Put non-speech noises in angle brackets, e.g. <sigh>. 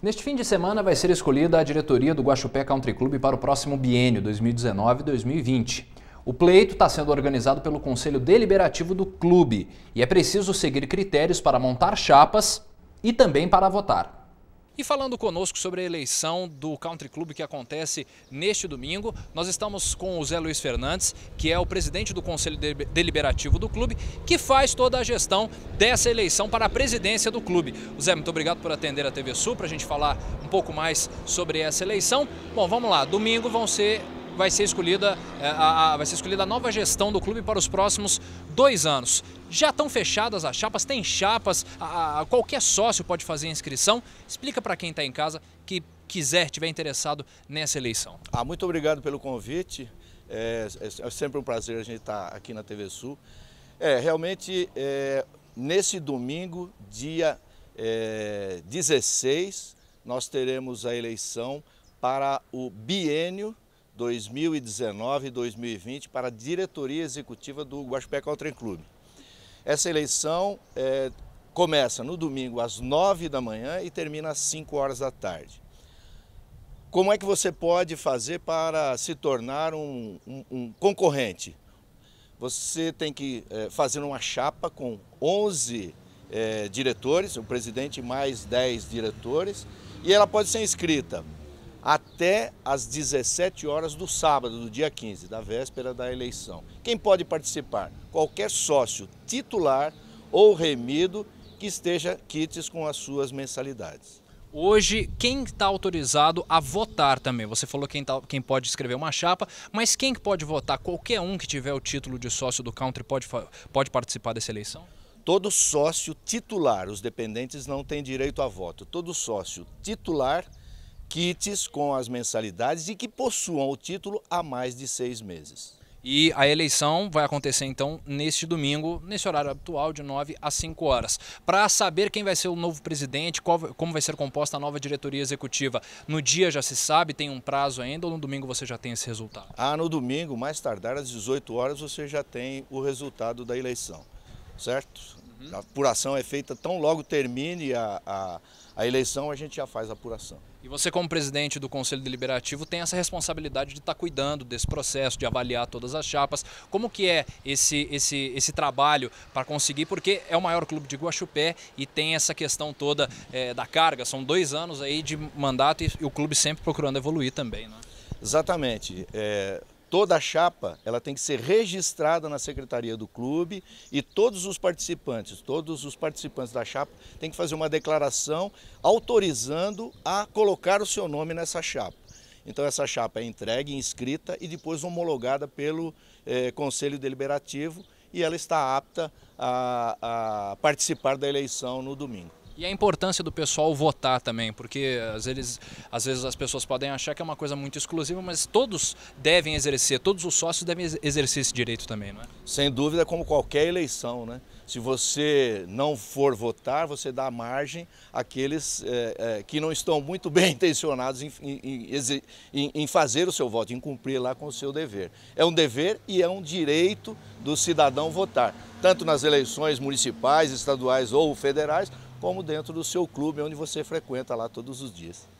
Neste fim de semana vai ser escolhida a diretoria do Guaxupé Country Club para o próximo biênio 2019-2020. O pleito está sendo organizado pelo Conselho Deliberativo do clube e é preciso seguir critérios para montar chapas e também para votar. E falando conosco sobre a eleição do Country Club que acontece neste domingo, nós estamos com o Zé Luiz Fernandes, que é o presidente do Conselho Deliberativo do clube, que faz toda a gestão dessa eleição para a presidência do clube. O Zé, muito obrigado por atender a TV Sul para a gente falar um pouco mais sobre essa eleição. Bom, vamos lá. Domingo vão ser vai ser escolhida é, a, a, vai ser escolhida a nova gestão do clube para os próximos dois anos. Já estão fechadas as chapas, tem chapas, a, qualquer sócio pode fazer a inscrição. Explica para quem está em casa que quiser, tiver interessado nessa eleição. Ah, muito obrigado pelo convite. É, é, é sempre um prazer a gente estar tá aqui na TV Sul. É, realmente, é, nesse domingo, dia é, 16, nós teremos a eleição para o biênio 2019 e 2020 para a diretoria executiva do Guaxupé Caltrem Clube. Essa eleição é, começa no domingo às 9 da manhã e termina às 5 horas da tarde. Como é que você pode fazer para se tornar um, um, um concorrente? Você tem que é, fazer uma chapa com 11 é, diretores, o presidente mais 10 diretores, e ela pode ser inscrita até às 17 horas do sábado, do dia 15, da véspera da eleição. Quem pode participar? Qualquer sócio titular ou remido que esteja quites com as suas mensalidades. Hoje, quem está autorizado a votar também? Você falou quem, tá, quem pode escrever uma chapa, mas quem pode votar? Qualquer um que tiver o título de sócio do country pode, pode participar dessa eleição? Todo sócio titular, os dependentes não têm direito a voto. Todo sócio titular kits com as mensalidades e que possuam o título há mais de seis meses. E a eleição vai acontecer então neste domingo, nesse horário habitual, de 9 às 5 horas. Para saber quem vai ser o novo presidente, qual, como vai ser composta a nova diretoria executiva, no dia já se sabe, tem um prazo ainda ou no domingo você já tem esse resultado? Ah, no domingo, mais tardar às 18 horas, você já tem o resultado da eleição, certo? Uhum. A apuração é feita tão logo termine a, a, a, eleição, a gente já faz a apuração. E você, como presidente do Conselho Deliberativo, tem essa responsabilidade de estar tá cuidando desse processo, de avaliar todas as chapas. Como que é esse, esse, esse trabalho para conseguir? Porque é o maior clube de Guaxupé e tem essa questão toda é, da carga. São dois anos aí de mandato e, o clube sempre procurando evoluir também, né? Exatamente. É, toda a chapa ela tem que ser registrada na secretaria do clube e todos os participantes, todos os participantes da chapa têm que fazer uma declaração autorizando a colocar o seu nome nessa chapa. Então essa chapa é entregue, inscrita e depois homologada pelo eh, Conselho Deliberativo e ela está apta a, a participar da eleição no domingo. E a importância do pessoal votar também, porque às vezes, às vezes as pessoas podem achar que é uma coisa muito exclusiva, mas todos devem exercer, todos os sócios devem exercer esse direito também, não é? Sem dúvida, como qualquer eleição, né? Se você não for votar, você dá margem àqueles é, é, que não estão muito bem <laughs> intencionados em, em, em, em, fazer o seu voto, em cumprir lá com o seu dever. É um dever e é um direito do cidadão votar, tanto nas eleições municipais, estaduais ou federais, como dentro do seu clube onde você frequenta lá todos os dias.